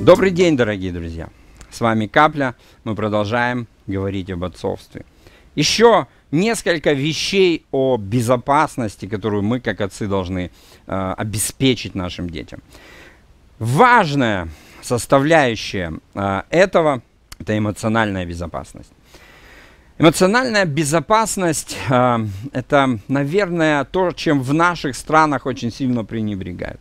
Добрый день, дорогие друзья! С вами Капля. Мы продолжаем говорить об отцовстве. Еще несколько вещей о безопасности, которую мы, как отцы, должны э, обеспечить нашим детям. Важная составляющая э, этого – это эмоциональная безопасность. Эмоциональная безопасность э, – это, наверное, то, чем в наших странах очень сильно пренебрегают.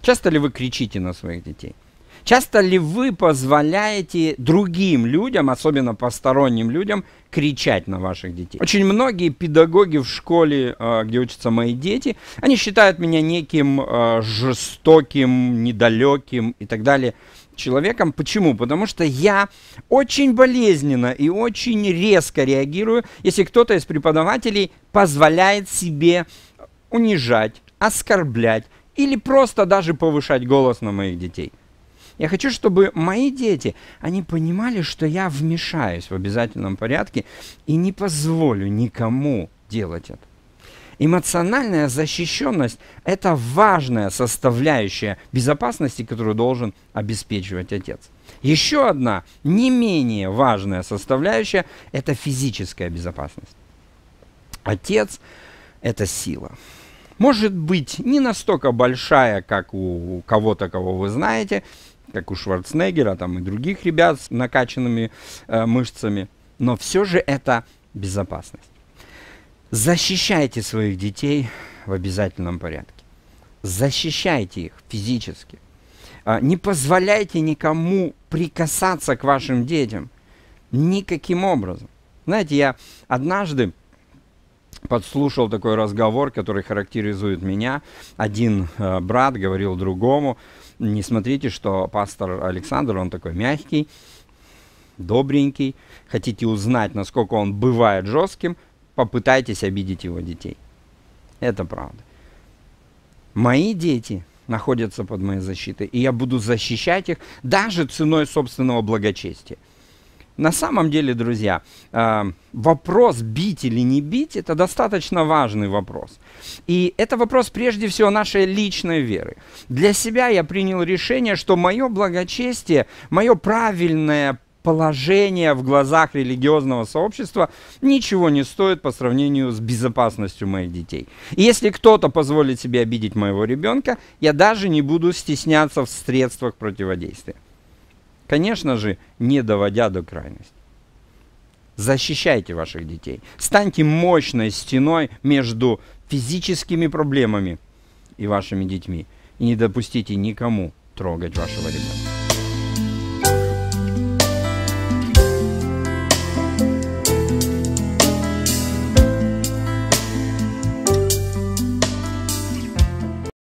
Часто ли вы кричите на своих детей? – Часто ли вы позволяете другим людям, особенно посторонним людям, кричать на ваших детей? Очень многие педагоги в школе, а, где учатся мои дети, они считают меня неким а, жестоким, недалеким и так далее человеком. Почему? Потому что я очень болезненно и очень резко реагирую, если кто-то из преподавателей позволяет себе унижать, оскорблять или просто даже повышать голос на моих детей. Я хочу, чтобы мои дети, они понимали, что я вмешаюсь в обязательном порядке и не позволю никому делать это. Эмоциональная защищенность – это важная составляющая безопасности, которую должен обеспечивать отец. Еще одна, не менее важная составляющая – это физическая безопасность. Отец – это сила. Может быть, не настолько большая, как у кого-то, кого вы знаете, как у Шварценеггера там, и других ребят с накачанными э, мышцами. Но все же это безопасность. Защищайте своих детей в обязательном порядке. Защищайте их физически. А, не позволяйте никому прикасаться к вашим детям. Никаким образом. Знаете, я однажды подслушал такой разговор, который характеризует меня. Один э, брат говорил другому, не смотрите, что пастор Александр, он такой мягкий, добренький. Хотите узнать, насколько он бывает жестким, попытайтесь обидеть его детей. Это правда. Мои дети находятся под моей защитой, и я буду защищать их даже ценой собственного благочестия. На самом деле, друзья, э, вопрос бить или не бить – это достаточно важный вопрос. И это вопрос прежде всего нашей личной веры. Для себя я принял решение, что мое благочестие, мое правильное положение в глазах религиозного сообщества ничего не стоит по сравнению с безопасностью моих детей. И если кто-то позволит себе обидеть моего ребенка, я даже не буду стесняться в средствах противодействия. Конечно же, не доводя до крайности. Защищайте ваших детей. Станьте мощной стеной между физическими проблемами и вашими детьми. И не допустите никому трогать вашего ребенка.